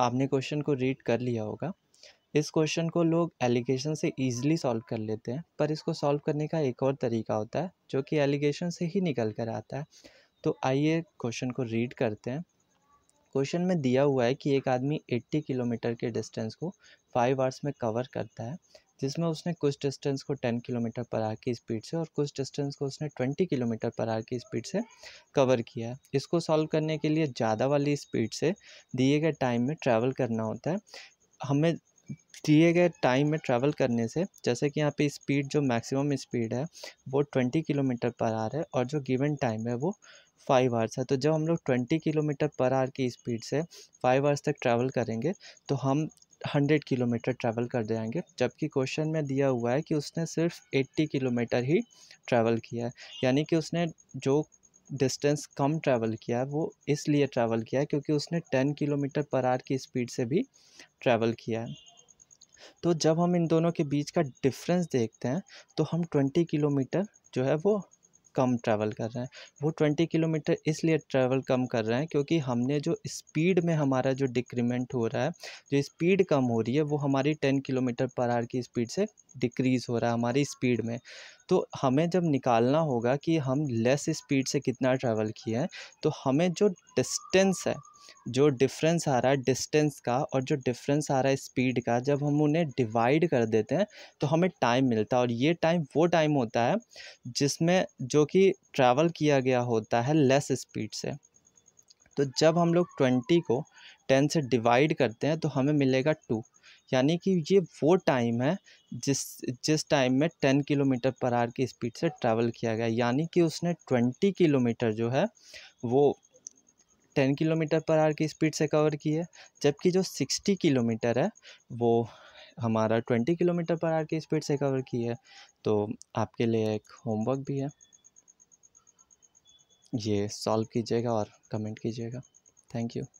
आपने क्वेश्चन को रीड कर लिया होगा इस क्वेश्चन को लोग एलिगेशन से ईजिली सॉल्व कर लेते हैं पर इसको सॉल्व करने का एक और तरीका होता है जो कि एलिगेशन से ही निकल कर आता है तो आइए क्वेश्चन को रीड करते हैं क्वेश्चन में दिया हुआ है कि एक आदमी 80 किलोमीटर के डिस्टेंस को फाइव आवर्स में कवर करता है जिसमें उसने कुछ डिस्टेंस को टेन किलोमीटर पर आर की स्पीड से और कुछ डिस्टेंस को उसने ट्वेंटी किलोमीटर पर आर की स्पीड से कवर किया इसको सॉल्व करने के लिए ज़्यादा वाली स्पीड से दिए गए टाइम में ट्रैवल करना होता है हमें दिए गए टाइम में ट्रैवल करने से जैसे कि यहाँ पे स्पीड जो मैक्सिमम स्पीड है वो ट्वेंटी किलोमीटर पर आर है और जो गिवन टाइम है वो फाइव आवर्स है तो जब हम लोग ट्वेंटी किलोमीटर पर आर की स्पीड से फाइव आवर्स तक ट्रैवल करेंगे तो हम हंड्रेड किलोमीटर ट्रैवल कर जाएंगे जबकि क्वेश्चन में दिया हुआ है कि उसने सिर्फ एट्टी किलोमीटर ही ट्रैवल किया है यानी कि उसने जो डिस्टेंस कम ट्रैवल किया है वो इसलिए ट्रैवल किया है क्योंकि उसने टेन किलोमीटर पर आर की स्पीड से भी ट्रैवल किया है तो जब हम इन दोनों के बीच का डिफरेंस देखते हैं तो हम ट्वेंटी किलोमीटर जो है वो कम ट्रैवल कर रहे हैं वो ट्वेंटी किलोमीटर इसलिए ट्रैवल कम कर रहे हैं क्योंकि हमने जो स्पीड में हमारा जो डिक्रीमेंट हो रहा है जो स्पीड कम हो रही है वो हमारी टेन किलोमीटर पर आर की स्पीड से डिक्रीज़ हो रहा है हमारी स्पीड में तो हमें जब निकालना होगा कि हम लेस स्पीड से कितना ट्रैवल किए हैं तो हमें जो डिस्टेंस है जो डिफरेंस आ रहा है डिस्टेंस का और जो डिफरेंस आ रहा है स्पीड का जब हम उन्हें डिवाइड कर देते हैं तो हमें टाइम मिलता है और ये टाइम वो टाइम होता है जिसमें जो कि ट्रैवल किया गया होता है लेस स्पीड से तो जब हम लोग ट्वेंटी को टेन से डिवाइड करते हैं तो हमें मिलेगा टू यानी कि ये वो टाइम है जिस जिस टाइम में टेन किलोमीटर पर आर की स्पीड से ट्रैवल किया गया यानी कि उसने ट्वेंटी किलोमीटर जो है वो टेन किलोमीटर पर आर की स्पीड से कवर की है जबकि जो सिक्सटी किलोमीटर है वो हमारा ट्वेंटी किलोमीटर पर आर की स्पीड से कवर की है तो आपके लिए एक होमवर्क भी है ये सॉल्व कीजिएगा और कमेंट कीजिएगा थैंक यू